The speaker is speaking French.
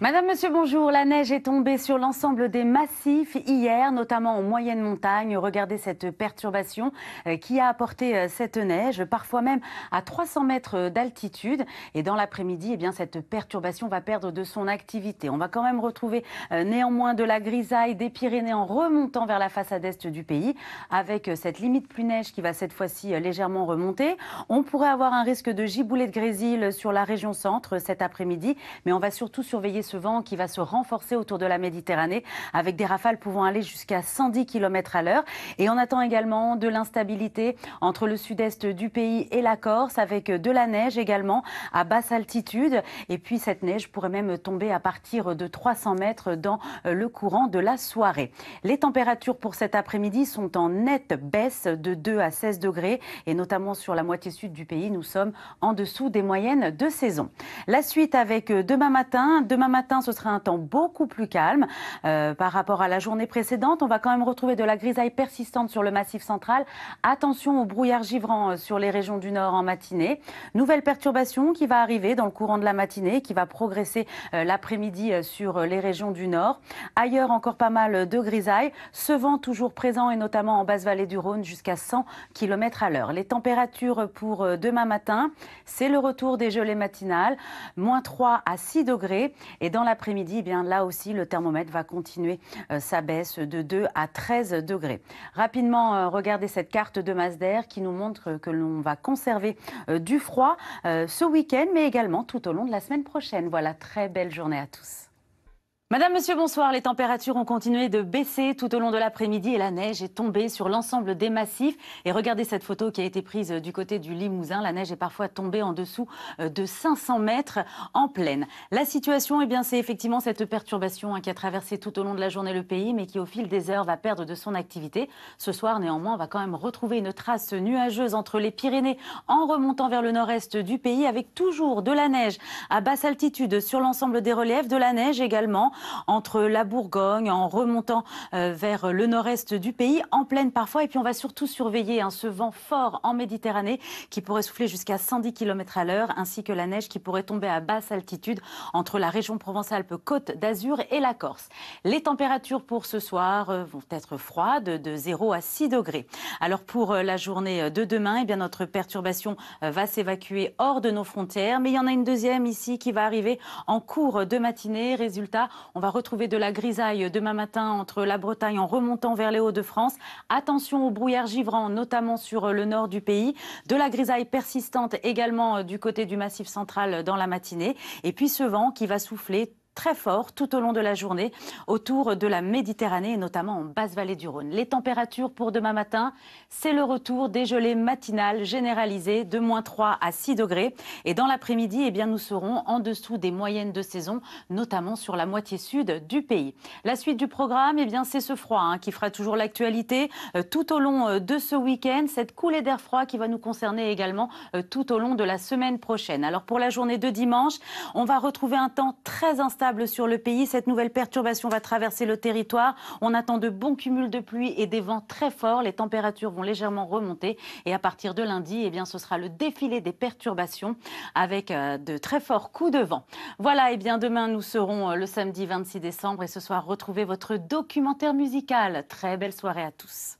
Madame, Monsieur, bonjour. La neige est tombée sur l'ensemble des massifs hier, notamment en moyenne montagne. Regardez cette perturbation euh, qui a apporté euh, cette neige, parfois même à 300 mètres euh, d'altitude. Et dans l'après-midi, eh bien, cette perturbation va perdre de son activité. On va quand même retrouver néanmoins de la grisaille des Pyrénées en remontant vers la façade est du pays, avec cette limite plus neige qui va cette fois-ci légèrement remonter. On pourrait avoir un risque de giboulet de grésil sur la région centre cet après-midi, mais on va surtout surveiller ce vent qui va se renforcer autour de la Méditerranée avec des rafales pouvant aller jusqu'à 110 km à l'heure. Et on attend également de l'instabilité entre le sud-est du pays et la Corse avec de la neige également à basse altitude. Et puis cette neige pourrait même tomber à partir de 300 mètres dans le courant de la soirée. Les températures pour cet après-midi sont en nette baisse de 2 à 16 degrés et notamment sur la moitié sud du pays, nous sommes en dessous des moyennes de saison. La suite avec demain matin, demain matin matin, ce sera un temps beaucoup plus calme euh, par rapport à la journée précédente. On va quand même retrouver de la grisaille persistante sur le massif central. Attention au brouillard givrant euh, sur les régions du nord en matinée. Nouvelle perturbation qui va arriver dans le courant de la matinée, qui va progresser euh, l'après-midi sur les régions du nord. Ailleurs, encore pas mal de grisaille. Ce vent toujours présent et notamment en basse vallée du Rhône jusqu'à 100 km à l'heure. Les températures pour demain matin, c'est le retour des gelées matinales, moins 3 à 6 degrés. Et et dans l'après-midi, eh bien là aussi, le thermomètre va continuer euh, sa baisse de 2 à 13 degrés. Rapidement, euh, regardez cette carte de masse d'air qui nous montre que l'on va conserver euh, du froid ce week-end, mais également tout au long de la semaine prochaine. Voilà, très belle journée à tous. Madame, Monsieur, bonsoir. Les températures ont continué de baisser tout au long de l'après-midi et la neige est tombée sur l'ensemble des massifs. Et regardez cette photo qui a été prise du côté du Limousin. La neige est parfois tombée en dessous euh, de 500 mètres en pleine. La situation, eh bien, c'est effectivement cette perturbation hein, qui a traversé tout au long de la journée le pays, mais qui au fil des heures va perdre de son activité. Ce soir, néanmoins, on va quand même retrouver une trace nuageuse entre les Pyrénées en remontant vers le nord-est du pays avec toujours de la neige à basse altitude sur l'ensemble des reliefs, de la neige également entre la Bourgogne, en remontant euh, vers le nord-est du pays, en pleine parfois. Et puis on va surtout surveiller hein, ce vent fort en Méditerranée qui pourrait souffler jusqu'à 110 km à l'heure, ainsi que la neige qui pourrait tomber à basse altitude entre la région Provence-Alpes-Côte d'Azur et la Corse. Les températures pour ce soir euh, vont être froides, de 0 à 6 degrés. Alors pour euh, la journée de demain, eh bien notre perturbation va s'évacuer hors de nos frontières, mais il y en a une deuxième ici qui va arriver en cours de matinée. Résultat, on va retrouver de la grisaille demain matin entre la Bretagne en remontant vers les Hauts-de-France. Attention aux brouillards givrants, notamment sur le nord du pays. De la grisaille persistante également euh, du côté du Massif central dans la matinée. Et puis ce vent qui va souffler très fort tout au long de la journée autour de la Méditerranée et notamment en basse vallée du Rhône. Les températures pour demain matin, c'est le retour des gelées matinales généralisées de moins 3 à 6 degrés. Et dans l'après-midi, eh bien, nous serons en dessous des moyennes de saison, notamment sur la moitié sud du pays. La suite du programme, eh bien, c'est ce froid hein, qui fera toujours l'actualité euh, tout au long euh, de ce week-end. Cette coulée d'air froid qui va nous concerner également euh, tout au long de la semaine prochaine. Alors pour la journée de dimanche, on va retrouver un temps très instable sur le pays. Cette nouvelle perturbation va traverser le territoire. On attend de bons cumuls de pluie et des vents très forts. Les températures vont légèrement remonter. Et à partir de lundi, eh bien, ce sera le défilé des perturbations avec euh, de très forts coups de vent. Voilà, eh bien demain, nous serons euh, le samedi 26 décembre. Et ce soir, retrouvez votre documentaire musical. Très belle soirée à tous.